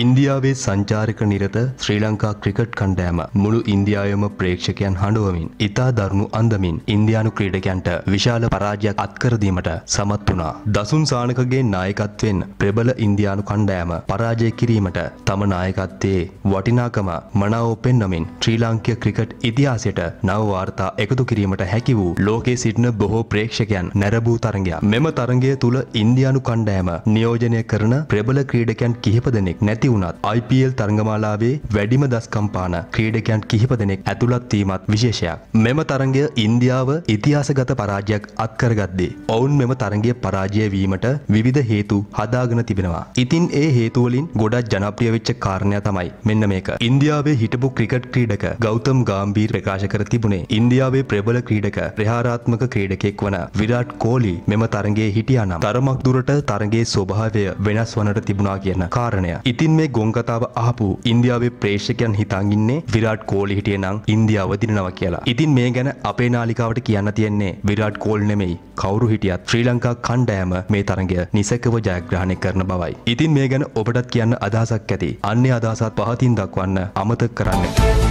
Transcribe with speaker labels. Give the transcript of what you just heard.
Speaker 1: ඉන්දියාවේ සංචාරක නිරත ශ්‍රී ලංකා ක්‍රිකට් කණ්ඩෑම මුළු ඉන්දියාවම ප්‍රේක්ෂකයන් හඬුවමින් ඉතා දරුණු අන්දමින් ඉන්දයානු ක්‍රීඩකයන්ට විශාල පරාජයක් අත්කරදීමට සමත් වුණා. දසුන් සානකගේ නායකත්වෙන් ප්‍රබල ඉන්දයානු කණ්ඩෑම පරාජය කිරීමට තම නායකත්වයේ වටිනාකම මනාව පෙන්නමින් ශ්‍රී ලාංකික ක්‍රිකට් ඉතිහාසයට නව වාර්තා එකතු කිරීමට හැකි වූ ලෝකේ සිටින බොහෝ ප්‍රේක්ෂකයන් නැරඹූ තරගයක්. මෙම තරගය තුළ ඉන්දියානු කණ්ඩෑම නියෝජනය කරන ප්‍රබල ක්‍රීඩකයන් කිහිප දෙනෙක් නැති නැති වුණත් IPL තරගමාලාවේ වැඩිම දස්කම්පාන ක්‍රීඩකයන් කිහිප දෙනෙක් ඇතුළත් වීමත් විශේෂයක්. මෙම තරගය ඉන්දියාව ඉතිහාසගත පරාජයක් අත්කරගද්දී ඔවුන් මෙම තරගය පරාජය වීමට විවිධ හේතු හදාගෙන තිබෙනවා. ඉතින් ඒ හේතුවලින් ගොඩක් ජනප්‍රිය වෙච්ච කාරණය තමයි මෙන්න මේක. ඉන්දියාවේ හිටපු ක්‍රිකට් ක්‍රීඩක ගෞතම් ගාම්බීර් ප්‍රකාශ කර තිබුණේ ඉන්දියාවේ ප්‍රබල ක්‍රීඩක ප්‍රහාරාත්මක ක්‍රීඩකෙක් වන විරාට් කෝලි මෙම තරගේ හිටියනම් තරමක් දුරට තරගේ ස්වභාවය වෙනස් වනට තිබුණා කියන කාරණය. ඉතින් ඉතින් මේ ගොංකතාව ආපු ඉන්දියාවේ ප්‍රේක්ෂකයන් හිතන් ඉන්නේ විරාට් කෝලි හිටියේ නම් ඉන්දියාව දිනනවා කියලා. ඉතින් මේ ගැන අපේ නාලිකාවට කියන්න තියෙන්නේ විරාට් කෝලි නෙමෙයි කවුරු හිටියත් ශ්‍රී ලංකා කණ්ඩායම මේ තරඟය නිසකව ජයග්‍රහණය කරන බවයි. ඉතින් මේ ගැන ඔබටත් කියන්න අදහසක් ඇති. අන්නේ අදහසත් පහතින් දක්වන්න අමතක කරන්න.